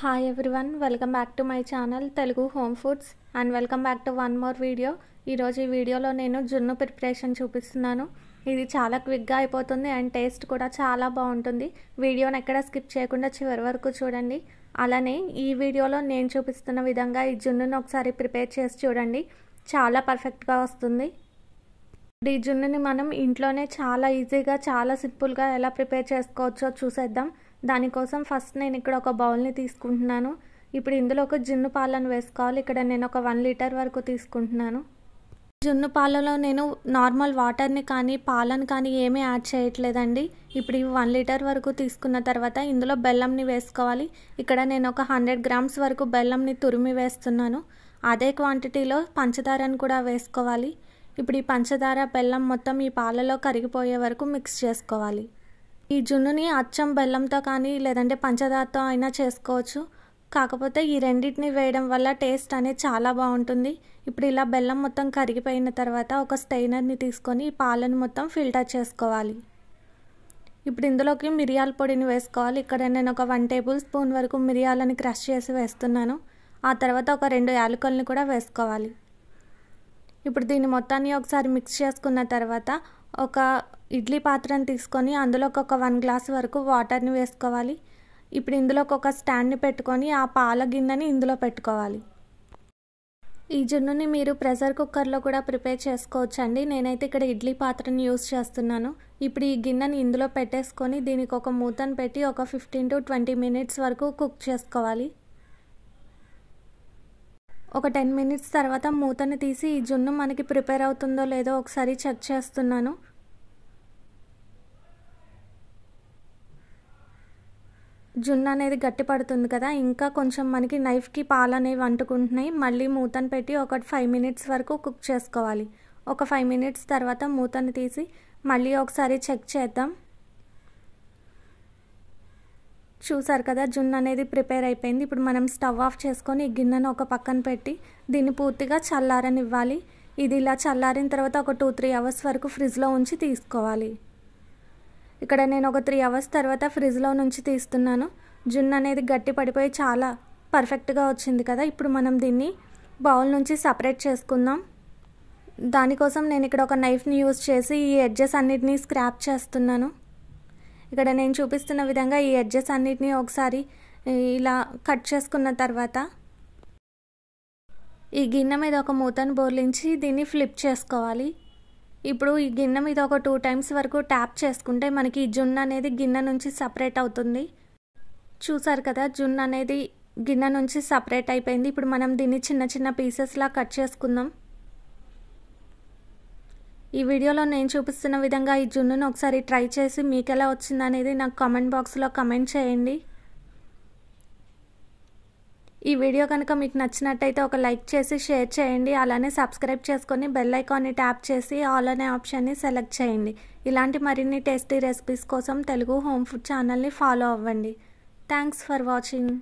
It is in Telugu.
hi everyone welcome back to my channel Telugu home foods and welcome back to one more video ఈరోజు ఈ వీడియోలో నేను జున్ను ప్రిపరేషన్ చూపిస్తున్నాను ఇది చాలా క్విక్గా అయిపోతుంది అండ్ టేస్ట్ కూడా చాలా బాగుంటుంది వీడియోని ఎక్కడ స్కిప్ చేయకుండా చివరి వరకు చూడండి అలానే ఈ వీడియోలో నేను చూపిస్తున్న విధంగా ఈ జున్నును ఒకసారి ప్రిపేర్ చేసి చూడండి చాలా పర్ఫెక్ట్గా వస్తుంది జున్నుని మనం ఇంట్లోనే చాలా ఈజీగా చాలా సింపుల్గా ఎలా ప్రిపేర్ చేసుకోవచ్చో చూసేద్దాం దానికోసం ఫస్ట్ నేను ఇక్కడ ఒక బౌల్ని తీసుకుంటున్నాను ఇప్పుడు ఇందులో ఒక జున్ను పాలను వేసుకోవాలి ఇక్కడ నేను ఒక వన్ లీటర్ వరకు తీసుకుంటున్నాను జున్ను పాలలో నేను నార్మల్ వాటర్ని కానీ పాలను కానీ ఏమీ యాడ్ చేయట్లేదండి ఇప్పుడు ఇవి వన్ లీటర్ వరకు తీసుకున్న తర్వాత ఇందులో బెల్లంని వేసుకోవాలి ఇక్కడ నేను ఒక హండ్రెడ్ గ్రామ్స్ వరకు బెల్లంని తురిమి వేస్తున్నాను అదే క్వాంటిటీలో పంచదారని కూడా వేసుకోవాలి ఇప్పుడు ఈ పంచదార బెల్లం మొత్తం ఈ పాలలో కరిగిపోయే వరకు మిక్స్ చేసుకోవాలి ఈ జున్నుని అచ్చం బెల్లంతో కానీ లేదంటే పంచదారతో అయినా చేసుకోవచ్చు కాకపోతే ఈ రెండింటిని వేయడం వల్ల టేస్ట్ అనేది చాలా బాగుంటుంది ఇప్పుడు ఇలా బెల్లం మొత్తం కరిగిపోయిన తర్వాత ఒక స్టెయినర్ని తీసుకొని ఈ పాలను మొత్తం ఫిల్టర్ చేసుకోవాలి ఇప్పుడు ఇందులోకి మిరియాల పొడిని వేసుకోవాలి ఇక్కడ నేను ఒక వన్ టేబుల్ స్పూన్ వరకు మిరియాలని క్రష్ చేసి వేస్తున్నాను ఆ తర్వాత ఒక రెండు యాలకుల్ని కూడా వేసుకోవాలి ఇప్పుడు దీన్ని మొత్తాన్ని ఒకసారి మిక్స్ చేసుకున్న తర్వాత ఒక ఇడ్లీ పాత్రను తీసుకొని అందులోకి ఒక వన్ గ్లాస్ వరకు వాటర్ని వేసుకోవాలి ఇప్పుడు ఇందులోకి ఒక స్టాండ్ని పెట్టుకొని ఆ పాల గిన్నెని ఇందులో పెట్టుకోవాలి ఈ జున్నుని మీరు ప్రెషర్ కుక్కర్లో కూడా ప్రిపేర్ చేసుకోవచ్చు అండి నేనైతే ఇక్కడ ఇడ్లీ పాత్రని యూస్ చేస్తున్నాను ఇప్పుడు ఈ గిన్నెని ఇందులో పెట్టేసుకొని దీనికి ఒక మూతను పెట్టి ఒక ఫిఫ్టీన్ టు ట్వంటీ మినిట్స్ వరకు కుక్ చేసుకోవాలి ఒక టెన్ మినిట్స్ తర్వాత మూతని తీసి ఈ జున్ను మనకి ప్రిపేర్ అవుతుందో లేదో ఒకసారి చెక్ చేస్తున్నాను జున్ను అనేది గట్టి పడుతుంది కదా ఇంకా కొంచెం మనకి నైఫ్కి పాలు అనేవి అంటుకుంటున్నాయి మళ్ళీ మూతను పెట్టి ఒక ఫైవ్ మినిట్స్ వరకు కుక్ చేసుకోవాలి ఒక ఫైవ్ మినిట్స్ తర్వాత మూతను తీసి మళ్ళీ ఒకసారి చెక్ చేద్దాం చూసారు కదా జున్ను అనేది ప్రిపేర్ అయిపోయింది ఇప్పుడు మనం స్టవ్ ఆఫ్ చేసుకొని ఈ గిన్నెను ఒక పక్కన పెట్టి దీన్ని పూర్తిగా చల్లారని ఇవ్వాలి ఇది ఇలా చల్లారిన తర్వాత ఒక టూ త్రీ అవర్స్ వరకు ఫ్రిడ్జ్లో ఉంచి తీసుకోవాలి ఇక్కడ నేను ఒక త్రీ అవర్స్ తర్వాత ఫ్రిడ్జ్లో నుంచి తీస్తున్నాను జున్ను అనేది గట్టి పడిపోయి చాలా పర్ఫెక్ట్గా వచ్చింది కదా ఇప్పుడు మనం దీన్ని బౌల్ నుంచి సపరేట్ చేసుకుందాం దానికోసం నేను ఇక్కడ ఒక నైఫ్ని యూజ్ చేసి ఈ ఎడ్జెస్ అన్నిటినీ స్క్రాప్ చేస్తున్నాను ఇక్కడ నేను చూపిస్తున్న విధంగా ఈ ఎడ్జెస్ అన్నిటినీ ఒకసారి ఇలా కట్ చేసుకున్న తర్వాత ఈ గిన్నె మీద ఒక మూతను బోర్లించి దీన్ని ఫ్లిప్ చేసుకోవాలి ఇప్పుడు ఈ గిన్నె మీద ఒక టూ టైమ్స్ వరకు ట్యాప్ చేసుకుంటే మనకి ఈ జున్ను అనేది గిన్నె నుంచి సపరేట్ అవుతుంది చూసారు కదా జున్ను అనేది గిన్నె నుంచి సపరేట్ అయిపోయింది ఇప్పుడు మనం దీన్ని చిన్న చిన్న పీసెస్లా కట్ చేసుకుందాం ఈ వీడియోలో నేను చూపిస్తున్న విధంగా ఈ జున్నును ఒకసారి ట్రై చేసి మీకు ఎలా వచ్చిందనేది నాకు కామెంట్ బాక్స్లో కమెంట్ చేయండి ఈ వీడియో కనుక మీకు నచ్చినట్టయితే ఒక లైక్ చేసి షేర్ చేయండి అలానే సబ్స్క్రైబ్ చేసుకొని బెల్ ఐకాన్ని ట్యాప్ చేసి ఆల్ అనే ఆప్షన్ని సెలెక్ట్ చేయండి ఇలాంటి మరిన్ని టేస్టీ రెసిపీస్ కోసం తెలుగు హోమ్ ఫుడ్ ఛానల్ని ఫాలో అవ్వండి థ్యాంక్స్ ఫర్ వాచింగ్